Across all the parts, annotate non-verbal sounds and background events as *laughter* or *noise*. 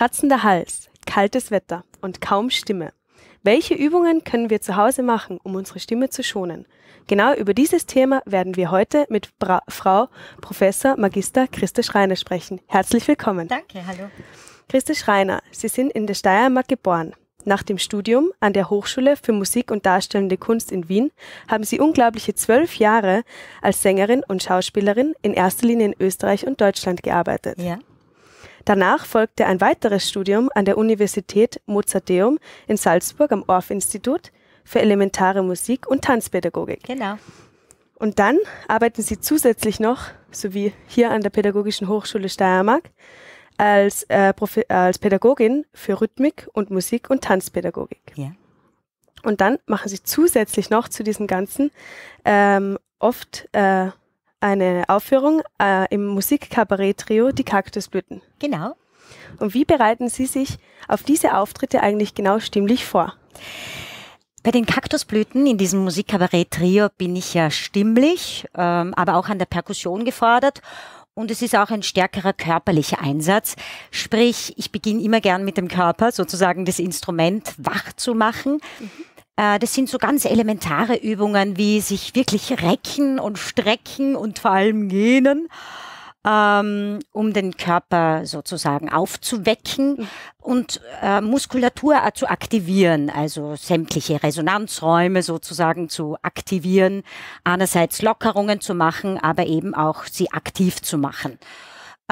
Kratzender Hals, kaltes Wetter und kaum Stimme. Welche Übungen können wir zu Hause machen, um unsere Stimme zu schonen? Genau über dieses Thema werden wir heute mit Bra Frau Professor Magister Christa Schreiner sprechen. Herzlich willkommen. Danke, hallo. Christa Schreiner, Sie sind in der Steiermark geboren. Nach dem Studium an der Hochschule für Musik und Darstellende Kunst in Wien haben sie unglaubliche zwölf Jahre als Sängerin und Schauspielerin in erster Linie in Österreich und Deutschland gearbeitet. Ja. Danach folgte ein weiteres Studium an der Universität Mozarteum in Salzburg am Orff-Institut für elementare Musik und Tanzpädagogik. Genau. Und dann arbeiten sie zusätzlich noch, so wie hier an der Pädagogischen Hochschule Steiermark, als, äh, als Pädagogin für Rhythmik und Musik und Tanzpädagogik. Ja. Und dann machen sie zusätzlich noch zu diesem ganzen ähm, oft äh, eine Aufführung äh, im Musikkabarett-Trio Die Kaktusblüten. Genau. Und wie bereiten Sie sich auf diese Auftritte eigentlich genau stimmlich vor? Bei den Kaktusblüten in diesem Musikkabarett-Trio bin ich ja stimmlich, ähm, aber auch an der Perkussion gefordert. Und es ist auch ein stärkerer körperlicher Einsatz. Sprich, ich beginne immer gern mit dem Körper, sozusagen das Instrument wach zu machen. Mhm. Äh, das sind so ganz elementare Übungen wie sich wirklich recken und strecken und vor allem gähnen, ähm, um den Körper sozusagen aufzuwecken mhm. und äh, Muskulatur zu aktivieren, also sämtliche Resonanzräume sozusagen zu aktivieren, einerseits Lockerungen zu machen, aber eben auch sie aktiv zu machen.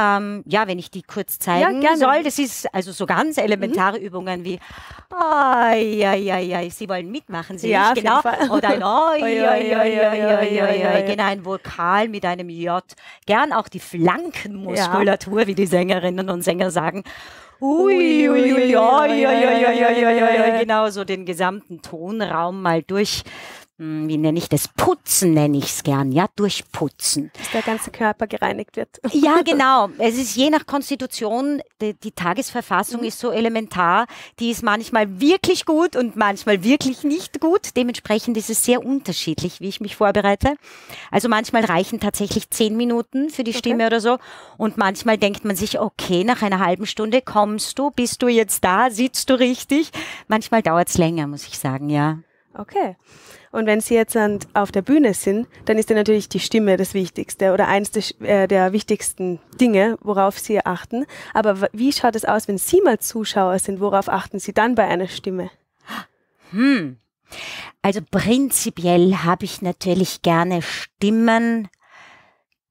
Ähm, ja, wenn ich die kurz zeigen ja, soll, das ist also so ganz elementare mhm. Übungen wie ai, ai, ai, ai, Sie wollen mitmachen, Sie ja, genau. Oder ein oi, oi, oi, genau ein Vokal mit einem J. Gern auch die Flankenmuskulatur, ja. wie die Sängerinnen und Sänger sagen. Ui, ui, ui, ui, ui, ui, ui, ui, ui, ui, genau so den gesamten Tonraum mal durch hm, wie nenne ich das? Putzen nenne ich es gern, ja, durchputzen. Dass der ganze Körper gereinigt wird. *laughs* ja, genau. Es ist je nach Konstitution, die, die Tagesverfassung mhm. ist so elementar, die ist manchmal wirklich gut und manchmal wirklich nicht gut. Dementsprechend ist es sehr unterschiedlich, wie ich mich vorbereite. Also manchmal reichen tatsächlich zehn Minuten für die okay. Stimme oder so. Und manchmal denkt man sich, okay, nach einer halben Stunde kommst du, bist du jetzt da, sitzt du richtig. Manchmal dauert es länger, muss ich sagen, ja. Okay. Und wenn Sie jetzt auf der Bühne sind, dann ist ja natürlich die Stimme das Wichtigste oder eines der, äh, der wichtigsten Dinge, worauf Sie achten. Aber wie schaut es aus, wenn Sie mal Zuschauer sind? Worauf achten Sie dann bei einer Stimme? Hm. Also prinzipiell habe ich natürlich gerne Stimmen,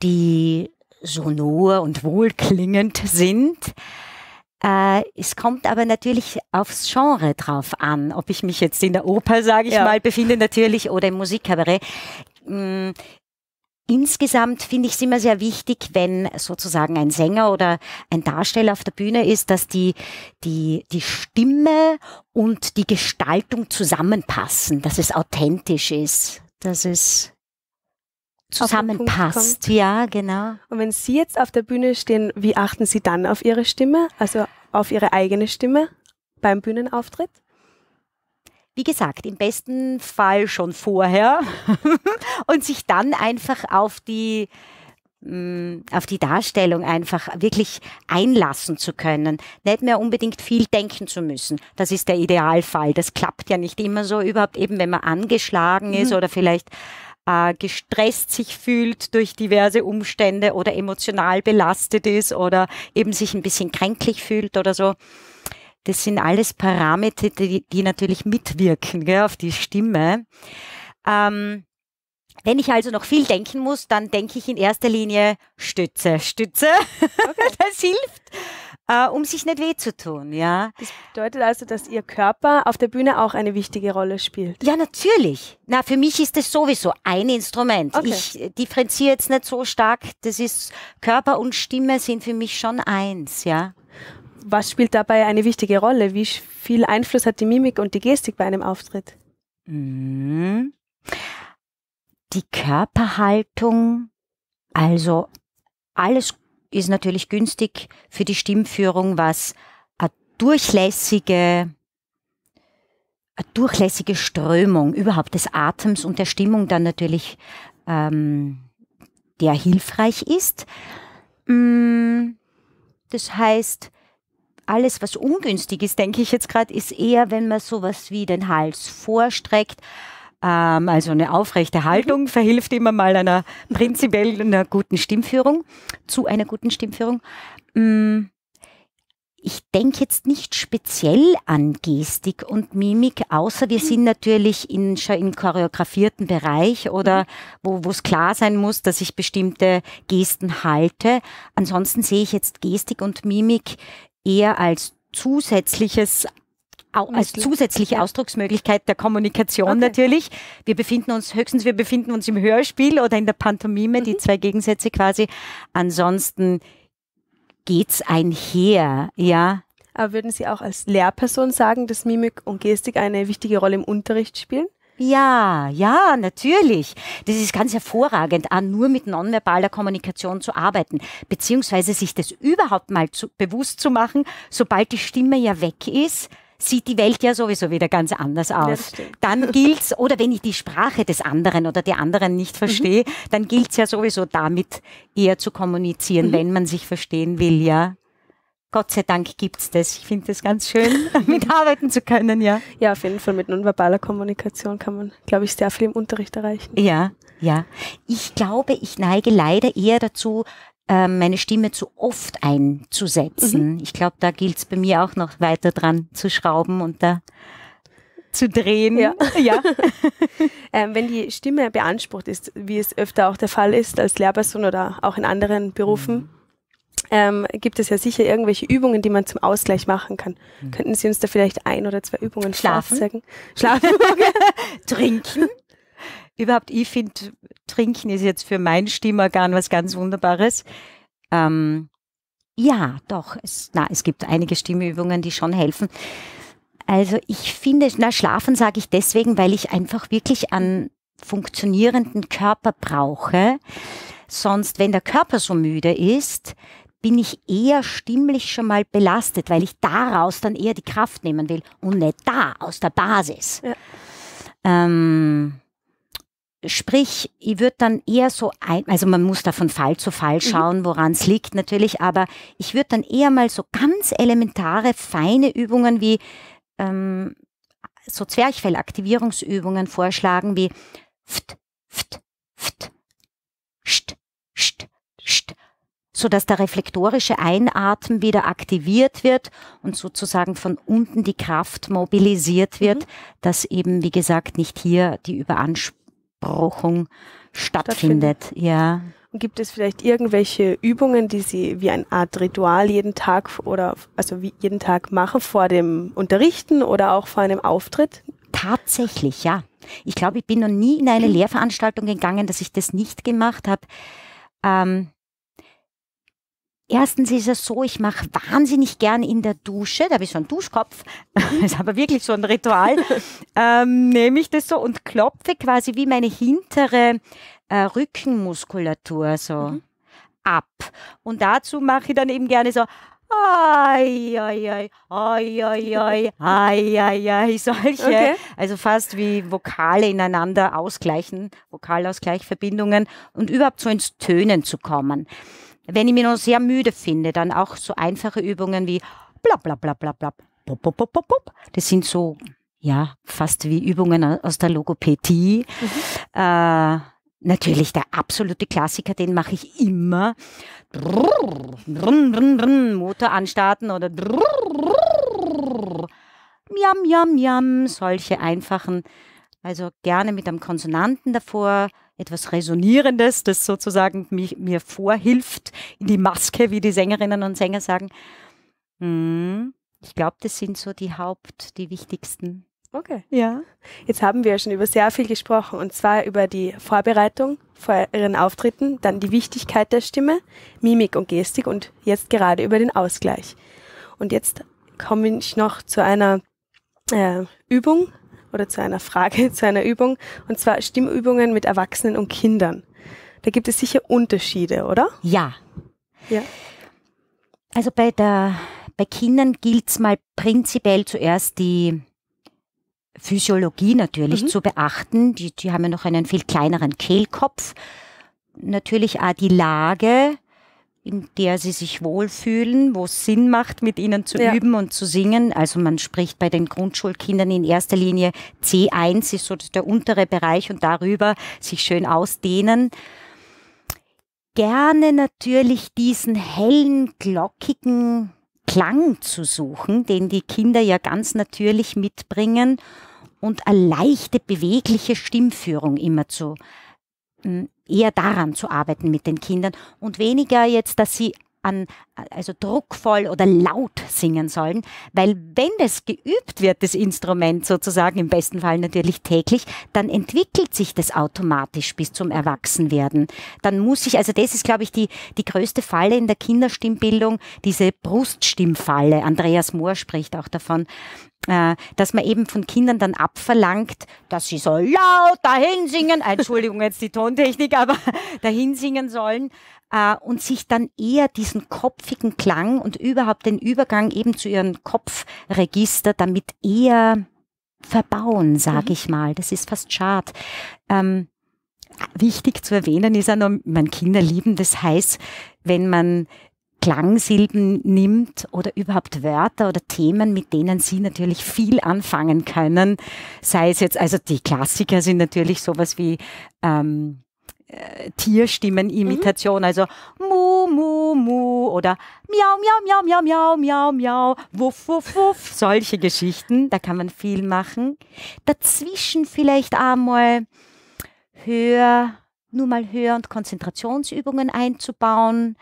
die sonor und wohlklingend sind. Äh, es kommt aber natürlich aufs Genre drauf an, ob ich mich jetzt in der Oper, sage ich ja. mal, befinde natürlich oder im Musikkabarett. Hm, insgesamt finde ich es immer sehr wichtig, wenn sozusagen ein Sänger oder ein Darsteller auf der Bühne ist, dass die, die, die Stimme und die Gestaltung zusammenpassen, dass es authentisch ist, dass es zusammenpasst. Ja, genau. Und wenn Sie jetzt auf der Bühne stehen, wie achten Sie dann auf Ihre Stimme, also auf Ihre eigene Stimme beim Bühnenauftritt? Wie gesagt, im besten Fall schon vorher *laughs* und sich dann einfach auf die mm, auf die Darstellung einfach wirklich einlassen zu können, nicht mehr unbedingt viel denken zu müssen. Das ist der Idealfall. Das klappt ja nicht immer so überhaupt, eben wenn man angeschlagen mhm. ist oder vielleicht äh, gestresst sich fühlt durch diverse Umstände oder emotional belastet ist oder eben sich ein bisschen kränklich fühlt oder so. Das sind alles Parameter, die, die natürlich mitwirken gell, auf die Stimme. Ähm, wenn ich also noch viel denken muss, dann denke ich in erster Linie Stütze. Stütze, *laughs* okay. das hilft äh, um sich nicht weh zu tun, ja. Das bedeutet also, dass Ihr Körper auf der Bühne auch eine wichtige Rolle spielt. Ja, natürlich. Na, für mich ist das sowieso ein Instrument. Okay. Ich differenziere jetzt nicht so stark. Das ist Körper und Stimme sind für mich schon eins, ja. Was spielt dabei eine wichtige Rolle? Wie viel Einfluss hat die Mimik und die Gestik bei einem Auftritt? Mhm. Die Körperhaltung, also alles ist natürlich günstig für die Stimmführung, was eine durchlässige, eine durchlässige Strömung überhaupt des Atems und der Stimmung dann natürlich ähm, der hilfreich ist. Mm, das heißt, alles, was ungünstig ist, denke ich jetzt gerade, ist eher, wenn man sowas wie den Hals vorstreckt, ähm, also eine aufrechte Haltung mhm. verhilft immer mal einer prinzipiell einer guten Stimmführung, zu einer guten Stimmführung. Mm, ich denke jetzt nicht speziell an Gestik und Mimik, außer wir sind mhm. natürlich in, schon im choreografierten Bereich oder mhm. wo es klar sein muss, dass ich bestimmte Gesten halte. Ansonsten sehe ich jetzt Gestik und Mimik eher als zusätzliches als zusätzliche ja. Ausdrucksmöglichkeit der Kommunikation okay. natürlich. Wir befinden uns höchstens, wir befinden uns im Hörspiel oder in der Pantomime, mhm. die zwei Gegensätze quasi. Ansonsten geht's einher, ja. Aber würden Sie auch als Lehrperson sagen, dass Mimik und Gestik eine wichtige Rolle im Unterricht spielen? Ja, ja, natürlich. Das ist ganz hervorragend, an nur mit nonverbaler Kommunikation zu arbeiten, beziehungsweise sich das überhaupt mal zu, bewusst zu machen, sobald die Stimme ja weg ist, sieht die Welt ja sowieso wieder ganz anders aus. Dann gilt's, oder wenn ich die Sprache des anderen oder der anderen nicht mhm. verstehe, mhm. dann gilt's ja sowieso damit eher zu kommunizieren, mhm. wenn man sich verstehen will, ja. Gott sei Dank gibt's das. Ich finde das ganz schön, *laughs* mitarbeiten zu können, ja. Ja, auf jeden Fall mit nonverbaler Kommunikation kann man, glaube ich, sehr viel im Unterricht erreichen. Ja, ja. Ich glaube, ich neige leider eher dazu, äh, meine Stimme zu oft einzusetzen. Mhm. Ich glaube, da gilt es bei mir auch noch weiter dran zu schrauben und da zu drehen. Ja. *laughs* ja. *laughs* ähm, wenn die Stimme beansprucht ist, wie es öfter auch der Fall ist als Lehrperson oder auch in anderen Berufen, mhm. ähm, gibt es ja sicher irgendwelche Übungen, die man zum Ausgleich machen kann. Mhm. Könnten Sie uns da vielleicht ein oder zwei Übungen schlafen sagen? Schlafen. *laughs* Trinken überhaupt, ich finde, Trinken ist jetzt für mein Stimmorgan was ganz Wunderbares. Ähm, ja, doch. Es, na, es gibt einige Stimmübungen, die schon helfen. Also ich finde, na, schlafen sage ich deswegen, weil ich einfach wirklich einen funktionierenden Körper brauche. Sonst, wenn der Körper so müde ist, bin ich eher stimmlich schon mal belastet, weil ich daraus dann eher die Kraft nehmen will und nicht da aus der Basis. Ja. Ähm, Sprich, ich würde dann eher so ein, also man muss da von Fall zu Fall mhm. schauen, woran es liegt natürlich, aber ich würde dann eher mal so ganz elementare, feine Übungen wie ähm, so Zwerchfellaktivierungsübungen vorschlagen wie Pft, Pft, Pft, st, st, st, sodass der reflektorische Einatmen wieder aktiviert wird und sozusagen von unten die Kraft mobilisiert mhm. wird, mhm. dass eben, wie gesagt, nicht hier die Überanspannung Verbrauchung stattfindet. stattfindet. Ja. Und gibt es vielleicht irgendwelche Übungen, die Sie wie eine Art Ritual jeden Tag oder also wie jeden Tag machen vor dem Unterrichten oder auch vor einem Auftritt? Tatsächlich, ja. Ich glaube, ich bin noch nie in eine *clears throat* Lehrveranstaltung gegangen, dass ich das nicht gemacht habe. Ähm, Erstens ist es so, ich mache wahnsinnig gern in der Dusche, da habe ich so einen Duschkopf, *laughs* ist aber wirklich so ein Ritual, *laughs* ähm, nehme ich das so und klopfe quasi wie meine hintere äh, Rückenmuskulatur so mhm. ab. Und dazu mache ich dann eben gerne so Ai, ai, ai, ai, ai, ai, ai, solche. Also fast wie Vokale ineinander ausgleichen, Vokalausgleichverbindungen und überhaupt so ins Tönen zu kommen. Wenn ich mich noch sehr müde finde, dann auch so einfache Übungen wie bla bla bla bla blab, pop, pop, pop, pop, pop. Das sind so, ja, fast wie Übungen aus der Logopädie. Mhm. Äh, Natürlich der absolute Klassiker, den mache ich immer. Motor anstarten oder miam, miam, miam, solche einfachen. Also gerne mit einem Konsonanten davor, etwas Resonierendes, das sozusagen mich, mir vorhilft in die Maske, wie die Sängerinnen und Sänger sagen. Hm, ich glaube, das sind so die Haupt, die wichtigsten. Okay. Ja. Jetzt haben wir ja schon über sehr viel gesprochen und zwar über die Vorbereitung vor ihren Auftritten, dann die Wichtigkeit der Stimme, Mimik und Gestik und jetzt gerade über den Ausgleich. Und jetzt komme ich noch zu einer äh, Übung, oder zu einer Frage, *laughs* zu einer Übung, und zwar Stimmübungen mit Erwachsenen und Kindern. Da gibt es sicher Unterschiede, oder? Ja. Ja. Also bei, der, bei Kindern gilt es mal prinzipiell zuerst die Physiologie natürlich mhm. zu beachten. Die, die haben ja noch einen viel kleineren Kehlkopf. Natürlich auch die Lage in der sie sich wohlfühlen, wo es Sinn macht, mit ihnen zu ja. üben und zu singen. Also man spricht bei den Grundschulkindern in erster Linie C1 ist so der untere Bereich und darüber sich schön ausdehnen. Gerne natürlich diesen hellen, glockigen Klang zu suchen, den die Kinder ja ganz natürlich mitbringen und eine leichte, bewegliche Stimmführung immer zu mm, eher daran zu arbeiten mit den Kindern und weniger jetzt, dass sie an, also druckvoll oder laut singen sollen, weil wenn es geübt wird, das Instrument sozusagen, im besten Fall natürlich täglich, dann entwickelt sich das automatisch bis zum Erwachsenwerden. Dann muss ich, also das ist, glaube ich, die, die größte Falle in der Kinderstimmbildung, diese Bruststimmfalle. Andreas Mohr spricht auch davon äh, dass man eben von Kindern dann abverlangt, dass sie so laut dahinsingen, Entschuldigung jetzt die Tontechnik, aber *laughs* dahinsingen sollen äh, und sich dann eher diesen kopfigen Klang und überhaupt den Übergang eben zu ihrem Kopfregister damit eher verbauen, sage mhm. ich mal. Das ist fast schad. Ähm, wichtig zu erwähnen ist auch noch, mein Kinder lieben das heißt, wenn man Klangsilben nimmt oder überhaupt Wörter oder Themen, mit denen sie natürlich viel anfangen können. Sei es jetzt, also die Klassiker sind natürlich sowas wie ähm, äh, Tierstimmenimitation, mhm. also mu mu mu oder miau miau miau miau miau miau miau wuff wuff wuff, solche Geschichten, da kann man viel machen. Dazwischen vielleicht einmal höher, nur mal höher und Konzentrationsübungen einzubauen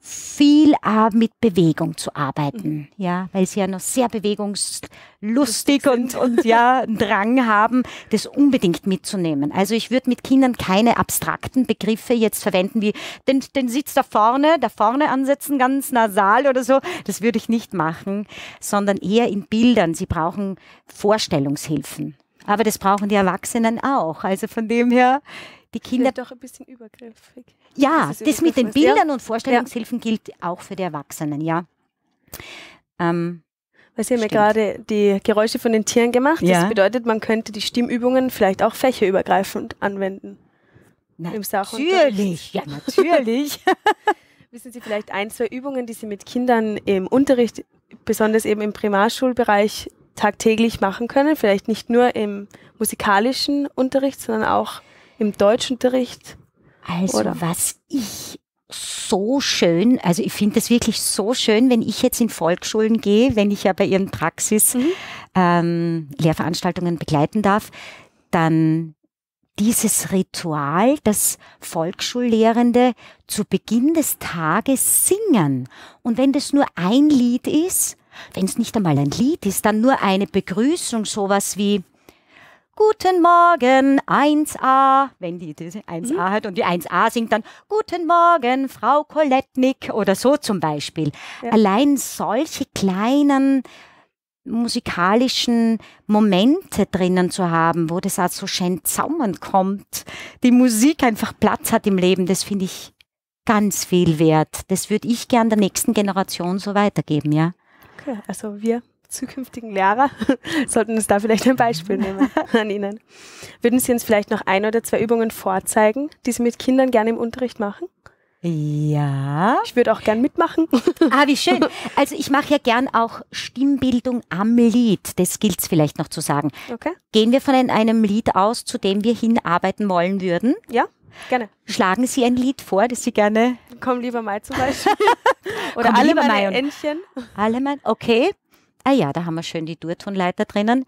viel auch mit Bewegung zu arbeiten, ja, weil sie ja noch sehr bewegungslustig und, und ja, einen Drang haben, das unbedingt mitzunehmen. Also ich würde mit Kindern keine abstrakten Begriffe jetzt verwenden, wie den, den Sitz da vorne, da vorne ansetzen, ganz nasal oder so. Das würde ich nicht machen, sondern eher in Bildern. Sie brauchen Vorstellungshilfen. Aber das brauchen die Erwachsenen auch. Also von dem her die Kinder. Vielleicht doch ein bisschen übergriffig. Ja, das, übergriffig. mit den Bildern ja. und Vorstellungshilfen ja. gilt auch für die Erwachsenen, ja. Ähm, Weil Sie haben ja gerade die Geräusche von den Tieren gemacht. Ja. Das bedeutet, man könnte die Stimmübungen vielleicht auch fächerübergreifend anwenden. Na, Im natürlich, ja, natürlich. *laughs* *laughs* Wissen Sie vielleicht ein, zwei Übungen, die Sie mit Kindern im Unterricht, besonders eben im Primarschulbereich, tagtäglich machen können? Vielleicht nicht nur im musikalischen Unterricht, sondern auch im Deutschunterricht? Also oder? was ich so schön, also ich finde es wirklich so schön, wenn ich jetzt in Volksschulen gehe, wenn ich ja bei ihren Praxis mhm. ähm, Lehrveranstaltungen begleiten darf, dann dieses Ritual, dass Volksschullehrende zu Beginn des Tages singen. Und wenn das nur ein Lied ist, wenn es nicht einmal ein Lied ist, dann nur eine Begrüßung, sowas wie Guten Morgen 1a, wenn die, die 1a mhm. hat und die 1a singt dann Guten Morgen Frau Koletnik oder so zum Beispiel. Ja. Allein solche kleinen musikalischen Momente drinnen zu haben, wo das auch so schön zaubernd kommt, die Musik einfach Platz hat im Leben, das finde ich ganz viel wert. Das würde ich gern der nächsten Generation so weitergeben, ja. Okay, also wir zukünftigen Lehrer *laughs* sollten uns da vielleicht ein Beispiel mhm. nehmen *laughs* an Ihnen. Würden Sie uns vielleicht noch ein oder zwei Übungen vorzeigen, die Sie mit Kindern gerne im Unterricht machen? Ja. Ich würde auch gern mitmachen. *laughs* Ah, wie schön. Also ich mache ja gern auch Stimmbildung am Lied. Das gilt es vielleicht noch zu sagen. Okay. Gehen wir von einem Lied aus, zu dem wir hinarbeiten wollen würden? Ja, gerne. Schlagen Sie ein Lied vor, das Sie gerne... Komm lieber Mai zum Beispiel. Oder Komm, alle meine Mai Entchen. Alle mein, okay. Ah ja, da haben wir schön die Durtonleiter drinnen.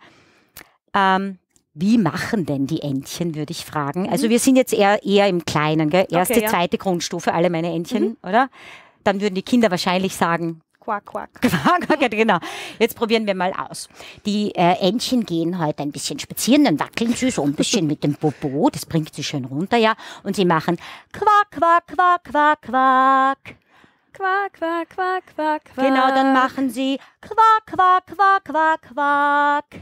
Ähm, wie machen denn die Entchen, würde ich fragen. Also mhm. wir sind jetzt eher, eher im Kleinen, gell? erste, okay, ja. zweite Grundstufe, alle meine Entchen, mhm. oder? Dann würden die Kinder wahrscheinlich sagen, Quack, quack. *laughs* Quack, quack, genau. Jetzt probieren wir mal aus. Die äh, Entchen gehen heute ein bisschen spazieren, dann wackeln sie so ein bisschen mit dem Bobo, das bringt sie schön runter, ja. Und sie machen Quack, quack, quack, quack, quack quack, quack, quack, quack, quack. Genau, dann machen sie quack, quack, quack, quack, quack.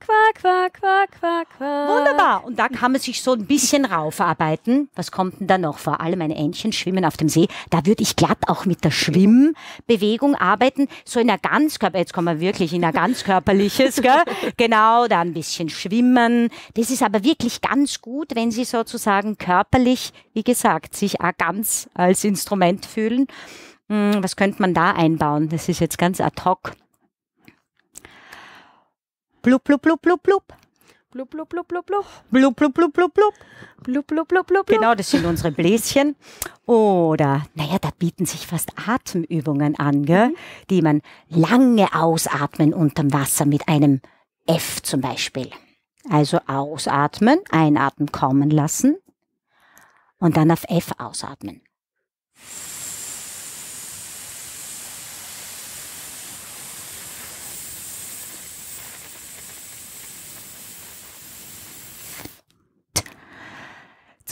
Quack, quack, quack, quack, quack. Wunderbar. Und da kann man sich so ein bisschen raufarbeiten. Was kommt denn da noch? Vor allem meine Entchen schwimmen auf dem See. Da würde ich glatt auch mit der Schwimmbewegung arbeiten. So in der Ganzkörper, jetzt kommen wir wirklich in der ganzkörperliches, gell? *laughs* Genau, da ein bisschen schwimmen. Das ist aber wirklich ganz gut, wenn Sie sozusagen körperlich, wie gesagt, sich auch ganz als Instrument fühlen. Hm, was könnte man da einbauen? Das ist jetzt ganz ad hoc. Blub, blub, blub, blub, blub. Blub, blub, blub, blub, blub. Blub, blub, blub, blub, blub. Blub, blub, blub, blub, Genau, das sind unsere Bläschen. Oder, naja, da bieten sich fast Atemübungen an, gell? Mhm. die man lange ausatmen unterm Wasser mit einem F zum Beispiel. Also ausatmen, einatmen, kommen lassen und dann auf F ausatmen.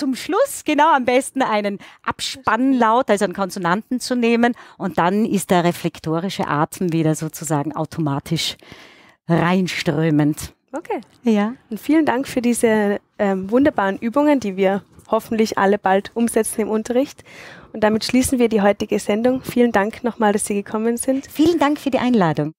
zum Schluss genau am besten einen Abspannlaut, also einen Konsonanten zu nehmen und dann ist der reflektorische Atem wieder sozusagen automatisch reinströmend. Okay. Ja. Und vielen Dank für diese ähm, wunderbaren Übungen, die wir hoffentlich alle bald umsetzen im Unterricht. Und damit schließen wir die heutige Sendung. Vielen Dank nochmal, dass Sie gekommen sind. Vielen Dank für die Einladung.